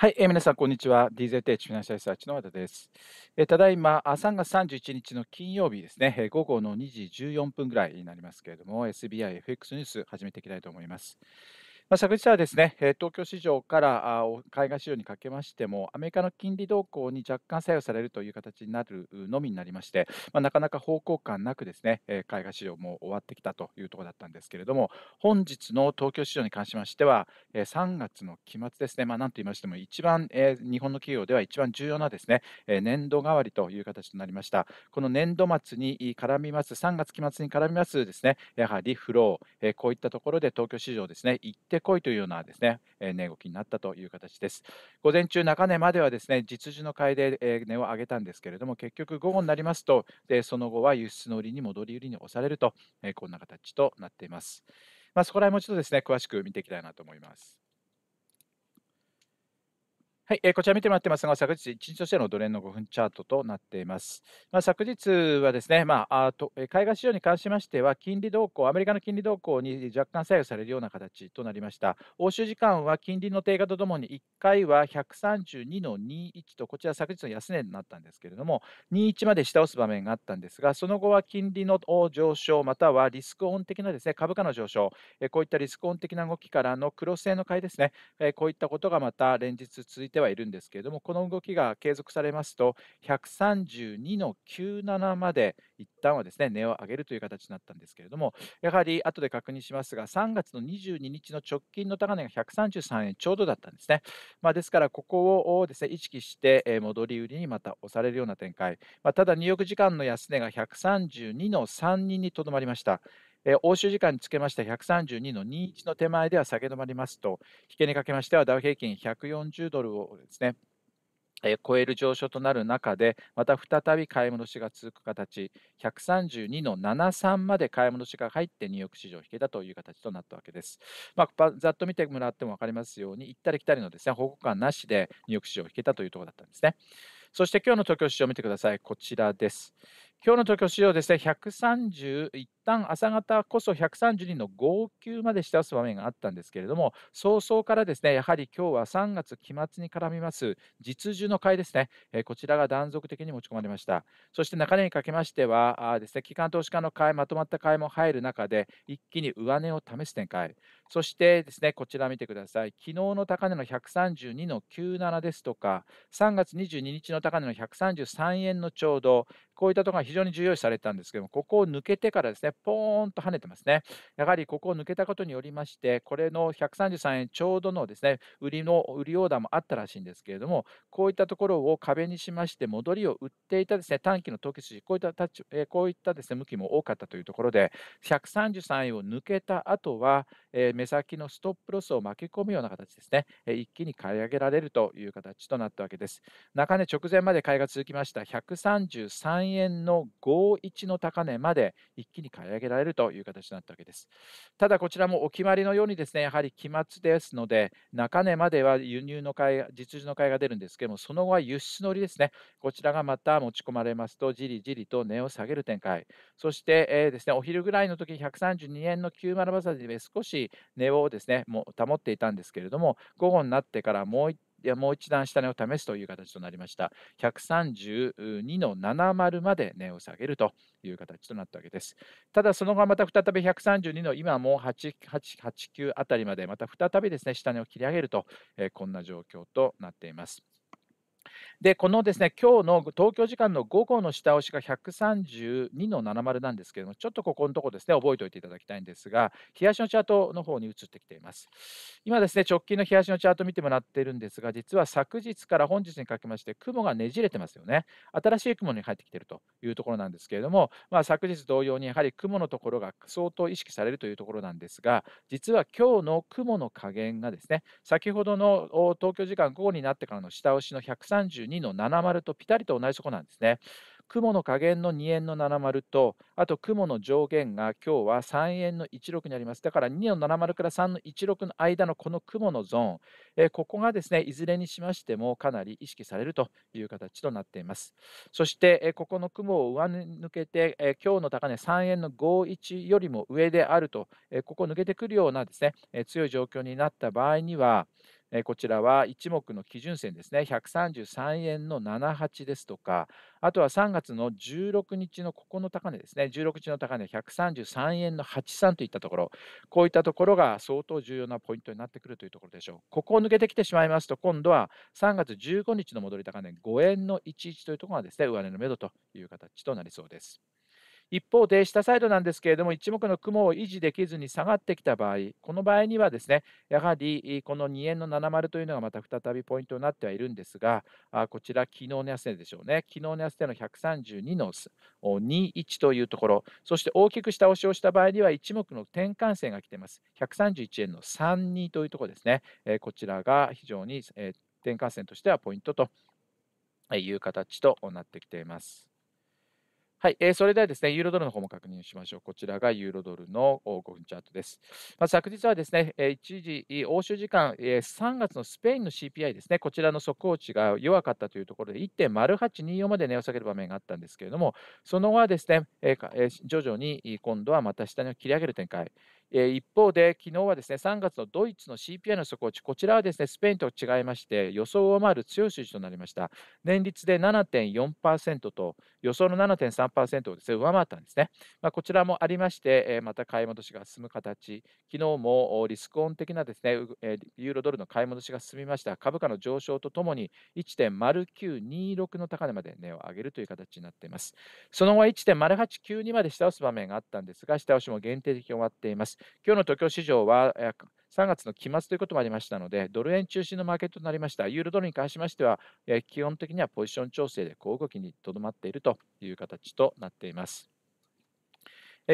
はい、えー、皆さん、こんにちは。DZH フィナンシャルサーチの和田です。えー、ただいま、3月31日の金曜日ですね、えー、午後の2時14分ぐらいになりますけれども、SBIFX ニュース始めていきたいと思います。まあ、昨日はですね、東京市場から海外市場にかけましても、アメリカの金利動向に若干左右されるという形になるのみになりまして、まあ、なかなか方向感なくですね、海外市場も終わってきたというところだったんですけれども、本日の東京市場に関しましては、3月の期末ですね、まあ、なんと言いましても、一番、日本の企業では一番重要なですね、年度代わりという形となりました。この年度末に絡みます、3月期末に絡みますですね、やはりフロー、こういったところで東京市場ですね、一定てこいというようなですね、え値動きになったという形です。午前中、中根まではですね、実需の買いで、え値を上げたんですけれども、結局午後になりますと、でその後は輸出の売りに戻り売りに押されると、えこんな形となっています。まあ、そこら辺もちょっとですね、詳しく見ていきたいなと思います。はい、えー、こちら見てもらってますが、昨日1日としてのドレンの5分チャートとなっています。まあ、昨日はですね、まあ、あと海外市場に関しましては、金利動向、アメリカの金利動向に若干左右されるような形となりました。欧州時間は金利の低下とともに、1回は132の21と、こちら昨日の安値になったんですけれども、21まで下押す場面があったんですが、その後は金利の上昇、またはリスクオン的なですね株価の上昇、えこういったリスクオン的な動きからの黒線の買いですね、えこういったことがまた連日続いててはいるんですけれどもこの動きが継続されますと132の97まで一旦はですね値を上げるという形になったんですけれどもやはり後で確認しますが3月の22日の直近の高値が133円ちょうどだったんですね、まあ、ですからここをですね意識して戻り売りにまた押されるような展開、まあ、ただ入浴時間の安値が132の32にとどまりました。えー、欧州時間につけました132の21の手前では下げ止まりますと、引けにかけましてはダウ平均140ドルをですね、えー、超える上昇となる中で、また再び買い戻しが続く形、132の73まで買い戻しが入ってニューヨーク市場引けたという形となったわけです。まあ、ざっと見てもらっても分かりますように、行ったり来たりのですね報告感なしでニューヨーク市場引けたというところだったんですね。そして今日の東京市場を見てください。こちらです。今日の東京市場ですね、131旦朝方こそ130人の号泣までしす場面があったんですけれども、早々からですね、やはり今日は3月期末に絡みます、実需のいですね、えこちらが断続的に持ち込まれました。そして中根にかけましては、あですね、機関投資家の買い、まとまった買いも入る中で、一気に上値を試す展開。そしてですね、こちら見てください。昨日の高値の132の97ですとか、3月22日の高値の133円のちょうど、こういったところが非常に重要視されたんですけども、ここを抜けてからですね、ポーンと跳ねてますね。やはりここを抜けたことによりまして、これの133円ちょうどのですね売りの売りオーダーもあったらしいんですけれども、こういったところを壁にしまして、戻りを売っていたですね短期の投機筋、こういったタッチ、えこういったですね向きも多かったというところで、133円を抜けた後は、え目先のストップロスを巻き込むような形ですね、え一気に買い上げられるという形となったわけです。中値直前まで買いが続きました133円の51の高値まで一気に買い上げられるという形になったわけです。ただこちらもお決まりのようにですね、やはり期末ですので、中値までは輸入の買い、実需の買いが出るんですけども、その後は輸出乗りですね、こちらがまた持ち込まれますと、じりじりと値を下げる展開、そして、えー、ですねお昼ぐらいの時132円の90まで少しし値をですねもう保っていたんですけれども午後になってからもう一いやもう一段下値を試すという形となりました。132の70まで値を下げるという形となったわけです。ただ、その後また再び132の今も889あたりまで、また再びですね、下値を切り上げると、えー、こんな状況となっています。で、このですね、今日の東京時間の午後の下押しが132の70なんですけれども、ちょっとここのところですね、覚えておいていただきたいんですが、冷やしのチャートの方に移ってきています。今ですね、直近の冷やしのチャート見てもらっているんですが、実は昨日から本日にかけまして、雲がねじれてますよね。新しい雲に入ってきているというところなんですけれども、まあ、昨日同様に、やはり雲のところが相当意識されるというところなんですが、実は今日の雲の加減がですね、先ほどの東京時間午後になってからの下押しの130 132の70とぴたりと同じとこなんですね。雲の下限の2円の70と、あと雲の上限が今日は3円の16にあります。だから2の70から3の16の間のこの雲のゾーン、えー、ここがですね、いずれにしましてもかなり意識されるという形となっています。そして、えー、ここの雲を上抜けて、えー、今日の高値3円の51よりも上であると、えここ抜けてくるようなですね、え強い状況になった場合には、こちらは1目の基準線ですね133円の78ですとかあとは3月の16日のここの高値ですね16日の高値133円の83といったところこういったところが相当重要なポイントになってくるというところでしょうここを抜けてきてしまいますと今度は3月15日の戻り高値5円の11というところがですね上値の目処という形となりそうです。一方で下サイドなんですけれども一目の雲を維持できずに下がってきた場合この場合にはですねやはりこの2円の70というのがまた再びポイントになってはいるんですがこちら昨日の安値でしょうね昨日の安値の132の21というところそして大きく下押しをした場合には一目の転換線が来ています131円の32というところですねこちらが非常に転換線としてはポイントという形となってきています。はい、えー、それではですね、ユーロドルの方も確認しましょう。こちらがユーロドルの5分チャートです。まあ、昨日はですね、一時、欧州時間3月のスペインの CPI ですね、こちらの速報値が弱かったというところで、1.0824まで値を下げる場面があったんですけれども、その後はですね、えー、徐々に今度はまた下に切り上げる展開、一方で、昨日はですね3月のドイツの CPI の底値。こちらはですねスペインと違いまして、予想を上回る強い数字となりました。年率で7.4%と、予想の7.3%をですね上回ったんですね。まあ、こちらもありまして、また買い戻しが進む形、昨日もリスクオン的なですねユーロドルの買い戻しが進みました。株価の上昇とともに1.0926の高値まで値を上げるという形になっています。その後は1.0892まで下押す場面があったんですが、下押しも限定的に終わっています。。今日の東京市場は3月の期末ということもありましたので、ドル円中心のマーケットとなりました。ユーロドルに関しましては、基本的にはポジション調整で小動きにとどまっているという形となっています。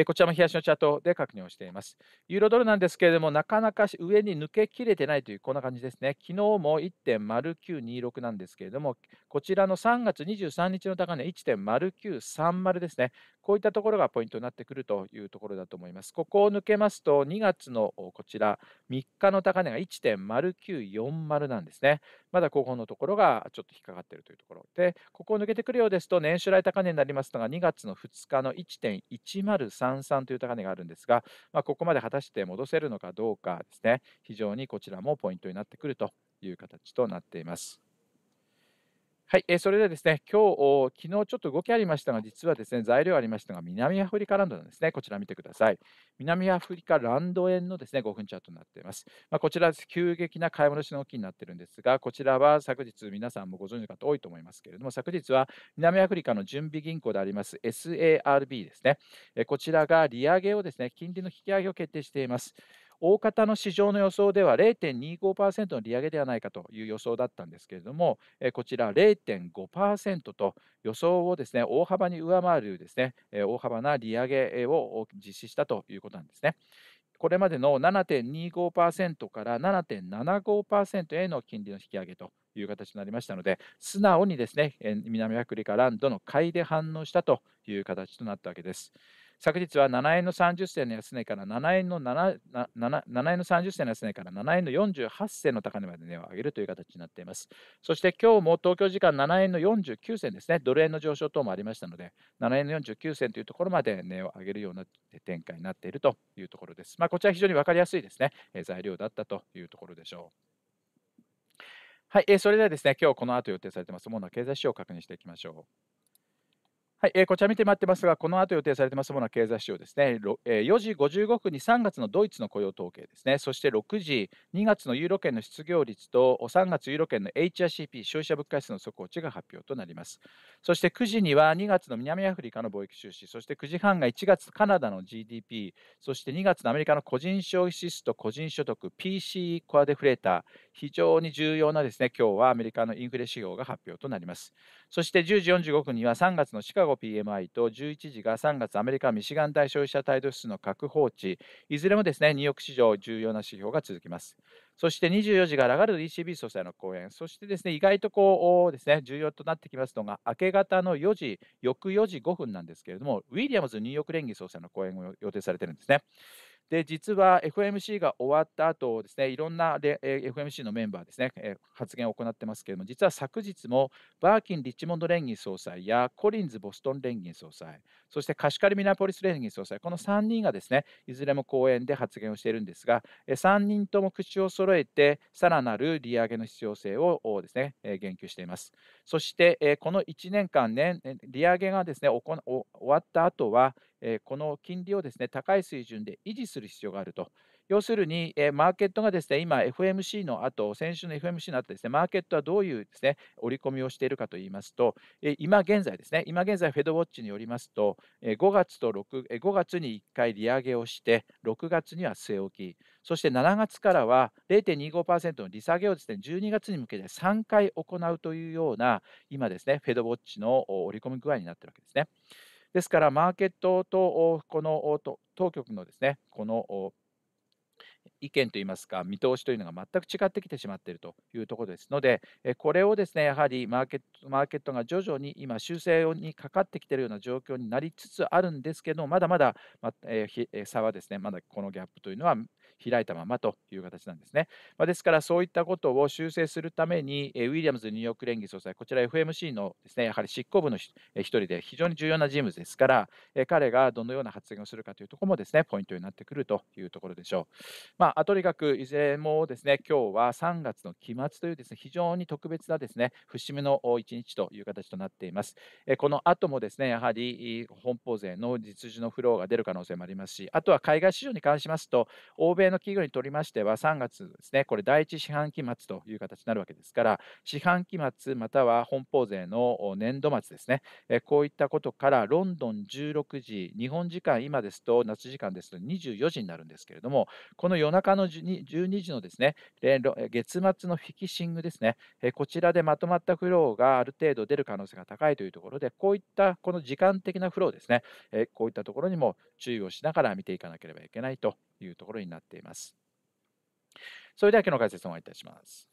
こちらも東のチャートで確認をしています。ユーロドルなんですけれども、なかなか上に抜けきれてないという、こんな感じですね。昨日も1.0926なんですけれども、こちらの3月23日の高値1.0930ですね。こういったところがポイントになってくるというところだと思います。ここを抜けますと、2月のこちら、3日の高値が1.0940なんですね。まだ後方のところがちょっと引っかかっているというところで、ここを抜けてくるようですと、年初来高値になりますのが2月の2日の1.1033という高値があるんですが、まあ、ここまで果たして戻せるのかどうかですね、非常にこちらもポイントになってくるという形となっています。はい、えー、それでですね、今日、昨日ちょっと動きありましたが、実はですね、材料ありましたが、南アフリカランドなんですね、こちら見てください。南アフリカランド円のですね、5分チャートになっています。まあ、こちら、急激な買い戻しの動きになっているんですが、こちらは昨日、皆さんもご存知の方多いと思いますけれども、昨日は南アフリカの準備銀行であります SARB ですね、えこちらが利上げをですね、金利の引き上げを決定しています。大方の市場の予想では0.25%の利上げではないかという予想だったんですけれども、こちら0.5%と予想をですね大幅に上回るですね、大幅な利上げを実施したということなんですね。これまでの7.25%から7.75%への金利の引き上げという形になりましたので、素直にですね南アフリカランドの買いで反応したという形となったわけです。昨日は7円の30銭の安値から7円の 7, 円の30銭の安値から7円の48銭の高値まで値を上げるという形になっています。そして今日も東京時間7円の49銭ですね、ドル円の上昇等もありましたので、7円の49銭というところまで値を上げるような展開になっているというところです。まあ、こちら非常に分かりやすいですね、え材料だったというところでしょう。はい、えそれではですね、今日この後予定されてます、主な経済指標を確認していきましょう。はいえー、こちら見て待ってますが、この後予定されてますものは経済指標ですね、えー、4時55分に3月のドイツの雇用統計ですね、そして6時、2月のユーロ圏の失業率と3月ユーロ圏の HRCP、消費者物価指数の速報値が発表となります。そして9時には2月の南アフリカの貿易収支、そして9時半が1月カナダの GDP、そして2月のアメリカの個人消費指数と個人所得、PCE コアデフレーター、非常に重要なですね、今日はアメリカのインフレ指標が発表となります。そして10時45分には3月のシカゴ PMI と11時が3月アメリカ・ミシガン大消費者態度指数の確保値、いずれもですねニューヨーク市場、重要な指標が続きます。そして24時がラガルド ECB 総裁の講演、そしてですね意外とこうですね重要となってきますのが、明け方の4時、翌4時5分なんですけれども、ウィリアムズニューヨーク連議総裁の講演を予定されているんですね。で実は FMC が終わった後ですねいろんな FMC のメンバーですね発言を行ってますけれども実は昨日もバーキン・リッチモンド連銀総裁やコリンズ・ボストン連銀総裁そしてカシカリ・ミナポリス連銀総裁この3人がですねいずれも講演で発言をしているんですが3人とも口を揃えてさらなる利上げの必要性をですね言及していますそしてこの1年間ね利上げがですね終わった後はこの金利をですね高い水準で維持する必要があると。要するに、マーケットがですね今、FMC の後先週の FMC の後ですねマーケットはどういうですね織り込みをしているかといいますと、今現在ですね今現在、フェドウォッチによりますと、5月と6 5月に1回利上げをして、6月には据え置き、そして7月からは0.25%の利下げをですね12月に向けて3回行うというような、今ですねフェドウォッチの織り込み具合になっているわけですね。ですから、マーケットとこの当局のですね、この意見といいますか、見通しというのが全く違ってきてしまっているというところですので、これをですねやはりマーケットマーケットが徐々に今、修正にかかってきているような状況になりつつあるんですけど、まだまだ、まえ差はですねまだこのギャップというのは開いたままという形なんですね。まあ、ですから、そういったことを修正するために、えウィリアムズニューヨーク連議総裁、こちら FMC のですねやはり執行部の一人で非常に重要な人物ですから、え彼がどのような発言をするかというところもですねポイントになってくるというところでしょう。まあ、とにかく、いずれもですね今日は3月の期末というですね非常に特別なですね節目の1日という形となっています。えこの後もですねやはり本邦税の実需のフローが出る可能性もありますし、あとは海外市場に関しますと、欧米米の企業にとりましては、3月ですね、これ、第1四半期末という形になるわけですから、四半期末または本邦税の年度末ですね、こういったことから、ロンドン16時、日本時間、今ですと、夏時間ですと24時になるんですけれども、この夜中の12時のですね、月末のフィキシングですね、こちらでまとまったフローがある程度出る可能性が高いというところで、こういったこの時間的なフローですね、こういったところにも注意をしながら見ていかなければいけないというところになっています。それでは今日の解説を終わりいたします。